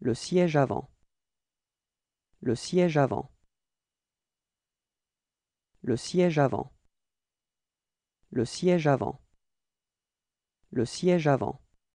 Le siège avant. Le siège avant. Le siège avant. Le siège avant. Le siège avant.